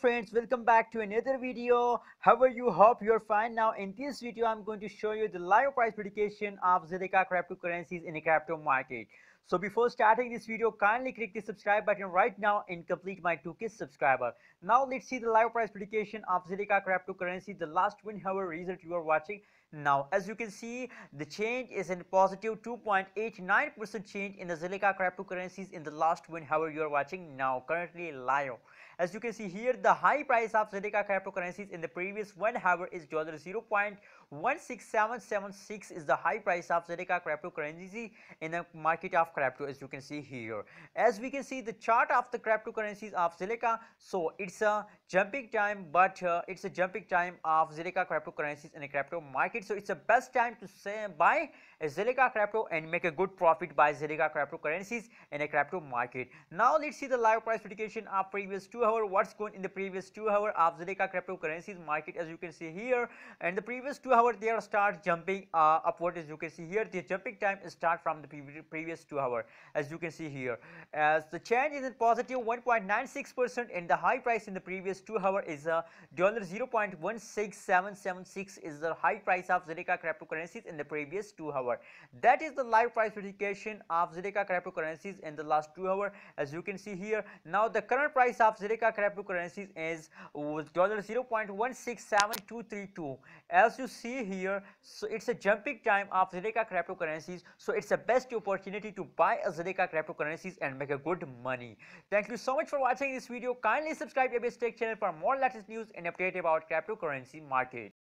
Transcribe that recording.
friends welcome back to another video how are you hope you're fine now in this video i'm going to show you the live price prediction of zedeka cryptocurrencies in the crypto market so before starting this video, kindly click the subscribe button right now and complete my 2k subscriber. Now let's see the live price prediction of Zilliqa cryptocurrency, the last win however result you are watching. Now as you can see, the change is in positive 2.89% change in the Zilliqa cryptocurrencies in the last win however you are watching now currently live. As you can see here, the high price of Zilliqa cryptocurrencies in the previous one hour is 0 16776 is the high price of Zedeka cryptocurrency in the market of crypto as you can see here. As we can see the chart of the cryptocurrencies of Zedeka, so it's a jumping time but uh, it's a jumping time of Zedeka cryptocurrencies in a crypto market. So it's the best time to say, buy Zedeka crypto and make a good profit by Zedeka cryptocurrencies in a crypto market. Now let's see the live price prediction of previous 2 hour what's going in the previous 2 hour of Zedeka cryptocurrencies market as you can see here and the previous 2 hour hour they start jumping uh, upward as you can see here the jumping time start from the pre previous two hour as you can see here as the change is in positive 1.96 percent and the high price in the previous two hour is a uh, dollar 0.16776 is the high price of Zedeka cryptocurrencies in the previous two hour that is the live price verification of Zedeka cryptocurrencies in the last two hour as you can see here now the current price of Zedeka cryptocurrencies is uh, dollar 0.167232 as you see see here so it's a jumping time of Zedeka cryptocurrencies so it's the best opportunity to buy a Zedeka cryptocurrencies and make a good money thank you so much for watching this video kindly subscribe to Tech channel for more latest news and update about cryptocurrency market